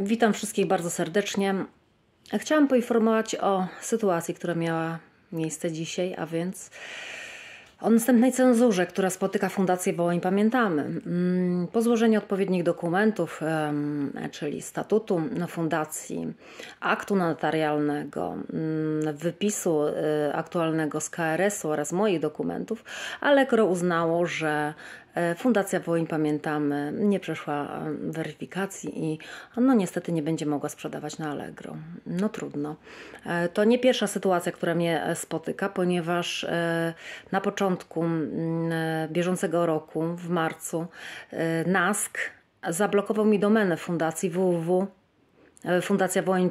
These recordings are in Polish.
Witam wszystkich bardzo serdecznie. Chciałam poinformować o sytuacji, która miała miejsce dzisiaj, a więc o następnej cenzurze, która spotyka Fundację Wołań Pamiętamy. Mm, po złożeniu odpowiednich dokumentów, czyli statutu fundacji, aktu notarialnego, mm, wypisu y, aktualnego z KRS-u oraz moich dokumentów, Allegro uznało, że E, Fundacja Wołyń, pamiętamy, e, nie przeszła e, weryfikacji i no niestety nie będzie mogła sprzedawać na Allegro. No trudno. To nie pierwsza sytuacja, która mnie spotyka, ponieważ na początku mm, bieżącego roku, w marcu, NASK zablokował mi domenę fundacji www Fundacja Wołyń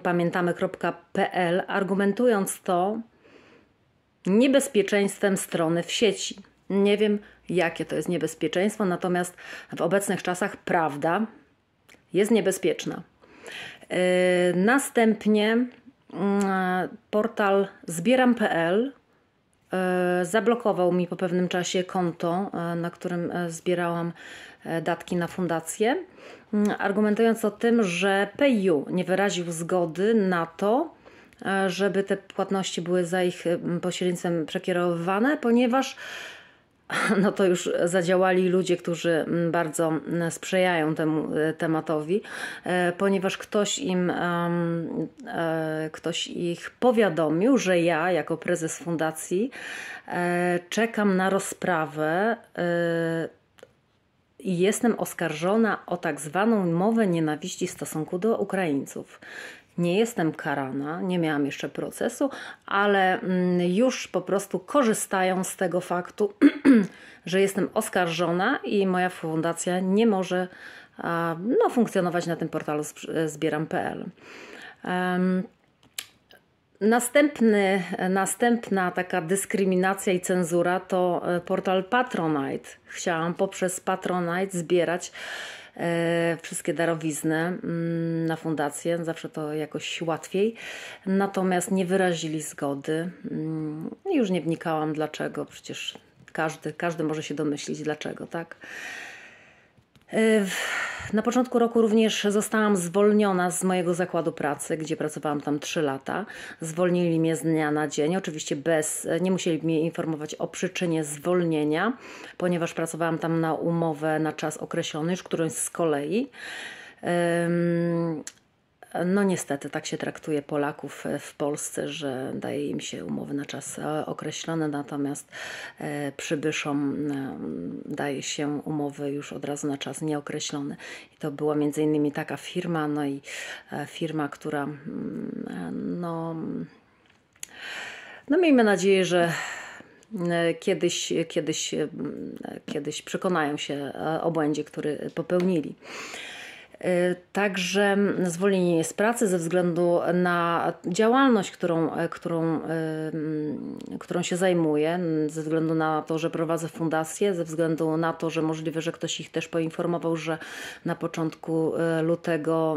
argumentując to niebezpieczeństwem strony w sieci. Nie wiem, jakie to jest niebezpieczeństwo, natomiast w obecnych czasach prawda jest niebezpieczna. Yy, następnie mm, portal zbieram.pl yy, zablokował mi po pewnym czasie konto, yy, na którym zbierałam datki na fundację, argumentując o tym, że PayU nie wyraził zgody na to, żeby te płatności były za ich pośrednictwem przekierowywane, ponieważ no to już zadziałali ludzie, którzy mm, bardzo mm, sprzyjają temu e, tematowi, e, ponieważ ktoś im, e, ktoś ich powiadomił, że ja jako prezes fundacji czekam na rozprawę i jestem oskarżona o tak zwaną mowę nienawiści w stosunku do Ukraińców. Nie jestem karana, nie miałam jeszcze procesu, ale mm, już po prostu korzystają z tego faktu, że jestem oskarżona i moja fundacja nie może no, funkcjonować na tym portalu zbieram.pl. Następny, następna taka dyskryminacja i cenzura to e, portal Patronite. Chciałam poprzez Patronite zbierać E, wszystkie darowizny mm, na fundację, zawsze to jakoś łatwiej. Natomiast nie wyrazili zgody. Mm, już nie wnikałam dlaczego, przecież każdy, każdy może się domyślić dlaczego, tak? Yy, na początku roku również zostałam zwolniona z mojego zakładu pracy, gdzie pracowałam tam 3 lata. Zwolnili mnie z dnia na dzień, oczywiście bez, nie musieli mnie informować o przyczynie zwolnienia, ponieważ pracowałam tam na umowę na czas określony, już którąś z kolei. Yy, no niestety tak się traktuje Polaków e, w Polsce, że daje im się umowy na czas e, określony, natomiast e, przybyszom daje się umowy już od razu na czas nieokreślony. I to była między innymi taka firma, no i firma, która mm, no, no miejmy nadzieję, że kiedyś, kiedyś, kiedyś przekonają się o błędzie, który popełnili. Y, także zwolnienie z pracy ze względu na działalność, którą, y, którą, y, mm, którą się zajmuję, mm, ze względu na to, że prowadzę fundację, ze względu na to, że możliwe, że ktoś ich też poinformował, że na początku lutego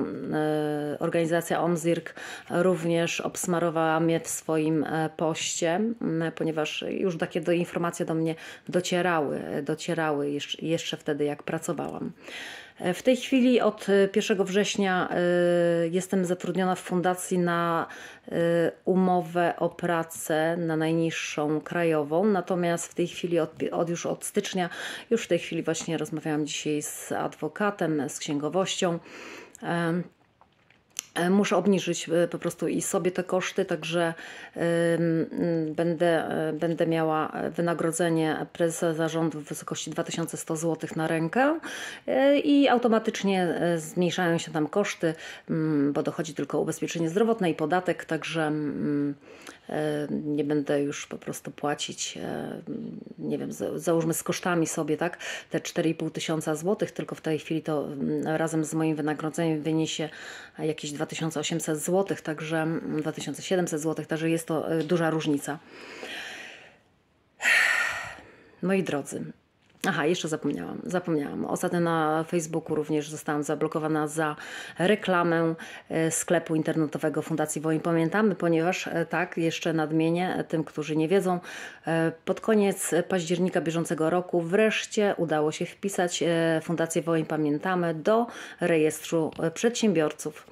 organizacja OMZIRK również obsmarowała mnie w swoim poście, mm, ponieważ już takie do, informacje do mnie docierały, docierały jeszcze wtedy, jak pracowałam. W tej chwili od 1 e, września e, jestem zatrudniona w fundacji na e, umowę o pracę na najniższą krajową, natomiast w tej chwili od, od już od stycznia, już w tej chwili właśnie rozmawiałam dzisiaj z adwokatem, z księgowością. E, muszę obniżyć e, po prostu i sobie te koszty, także będę, e, będę miała wynagrodzenie prezesa zarządu w wysokości 2100 zł na rękę i automatycznie zmniejszają się tam koszty, mm, bo dochodzi tylko ubezpieczenie zdrowotne i podatek, także mm, nie będę już po prostu płacić, nie wiem, załóżmy z kosztami sobie, tak, te 4,5 tysiąca złotych, tylko w tej chwili to razem z moim wynagrodzeniem wyniesie jakieś 2800 złotych, także 2700 złotych, także jest to e, duża różnica. Moi drodzy, Aha, jeszcze zapomniałam, zapomniałam. Ostatnio na Facebooku również zostałam zablokowana za reklamę e, sklepu internetowego Fundacji Wojen Pamiętamy, ponieważ e, tak, jeszcze nadmienię tym, którzy nie wiedzą, e, pod koniec października bieżącego roku wreszcie udało się wpisać Fundację Wojen Pamiętamy do rejestru przedsiębiorców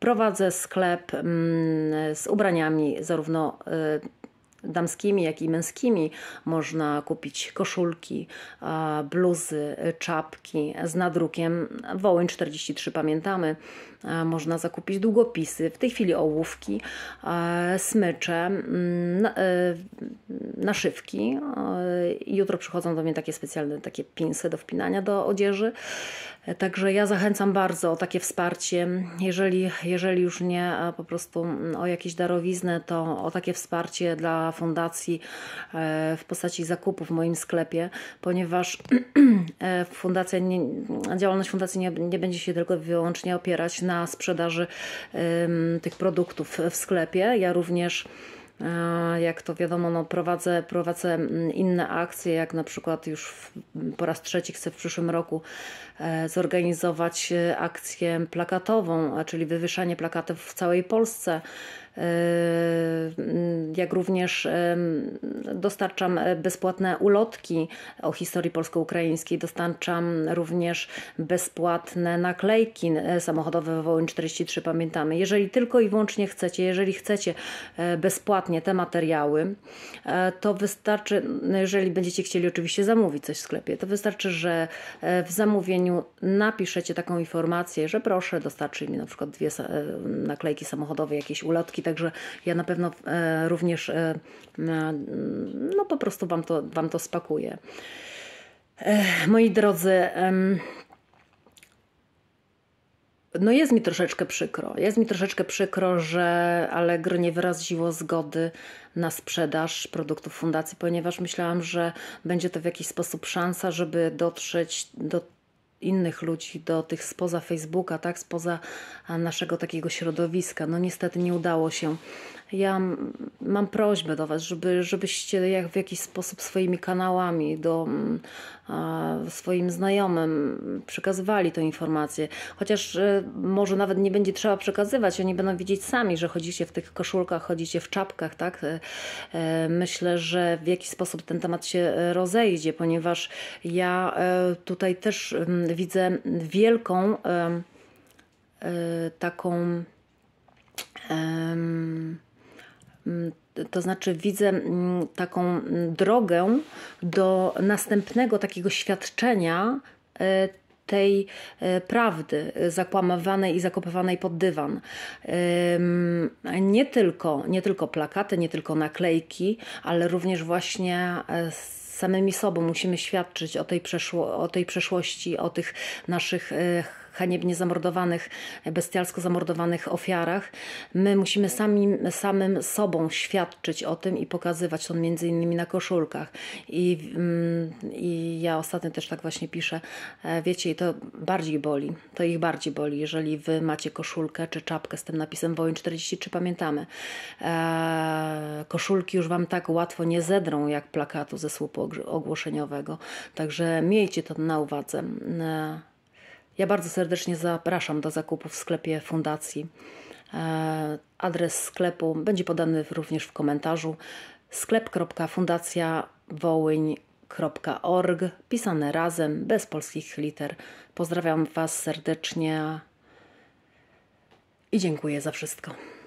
prowadzę sklep mm, z ubraniami zarówno damskimi, jak i męskimi. Można kupić koszulki, bluzy, czapki z nadrukiem Wołyń 43, pamiętamy. Można zakupić długopisy, w tej chwili ołówki, smycze, mm, e, naszywki. E, jutro przychodzą do mnie takie specjalne takie pinsy do wpinania do odzieży. E, także ja zachęcam bardzo o takie wsparcie. Jeżeli, jeżeli już nie po prostu mm, o jakieś darowiznę, to o takie wsparcie dla fundacji e, w postaci zakupu w moim sklepie, ponieważ e, fundacja nie, działalność fundacji nie, nie będzie się tylko wyłącznie opierać na sprzedaży tych produktów w sklepie. Ja również e, jak to wiadomo, no prowadzę, prowadzę inne akcje, jak na przykład już w, po raz trzeci chcę w przyszłym roku zorganizować akcję plakatową, czyli wywieszanie plakatów w całej Polsce. Yy, jak również yy, dostarczam yy, bezpłatne ulotki o historii polsko-ukraińskiej, dostarczam również bezpłatne naklejki samochodowe Wołyń 43, pamiętamy. Jeżeli tylko i wyłącznie chcecie, jeżeli chcecie bezpłatnie te materiały, to wystarczy, no, jeżeli będziecie chcieli oczywiście zamówić coś w sklepie, to wystarczy, że w zamówieniu napiszecie taką informację, że proszę, dostarczy mi na przykład dwie naklejki samochodowe, jakieś ulotki książki, także ja na pewno e, również e, no po prostu Wam to, wam to spakuję. E, moi drodzy, no jest mi troszeczkę przykro. Jest mi troszeczkę przykro, że Allegro nie wyraziło zgody na sprzedaż produktów fundacji, ponieważ myślałam, że będzie to w jakiś sposób szansa, żeby dotrzeć do innych ludzi, do tych spoza Facebooka, tak, spoza naszego takiego środowiska. No niestety nie udało się ja mam prośbę do Was, żeby, żebyście jak w jakiś sposób swoimi kanałami do a, swoim znajomym przekazywali tę informację. Chociaż e, może nawet nie będzie trzeba przekazywać, oni będą widzieć sami, że chodzicie w tych koszulkach, chodzicie w czapkach, tak? E, e myślę, że w jakiś sposób ten temat się e, rozejdzie, ponieważ ja e, tutaj też widzę wielką e, taką. Um, Mm, to znaczy, widzę mm, taką mm, drogę do następnego takiego świadczenia e, tej e, prawdy zakłamywanej i zakopywanej pod dywan. Nie tylko, nie tylko plakaty, nie tylko naklejki, ale również właśnie e, samymi sobą musimy świadczyć o tej, przeszło- o tej przeszłości, o tych naszych haniebnie zamordowanych, bestialsko zamordowanych ofiarach. My musimy sami, samym sobą świadczyć o tym i pokazywać to między innymi na koszulkach. I, mm, I ja ostatnio też tak właśnie piszę, e, wiecie, i to bardziej boli, to ich bardziej boli, jeżeli wy macie koszulkę czy czapkę z tym napisem Wojen 43, pamiętamy. Eee, koszulki już wam tak łatwo nie zedrą jak plakatu ze słupu ogłoszeniowego, także miejcie to na uwadze. Eee, ja bardzo serdecznie zapraszam do zakupu w sklepie fundacji. E, adres sklepu będzie podany również w komentarzu sklep.fundacjawołyń.org pisane razem, bez polskich liter. Pozdrawiam Was serdecznie i dziękuję za wszystko.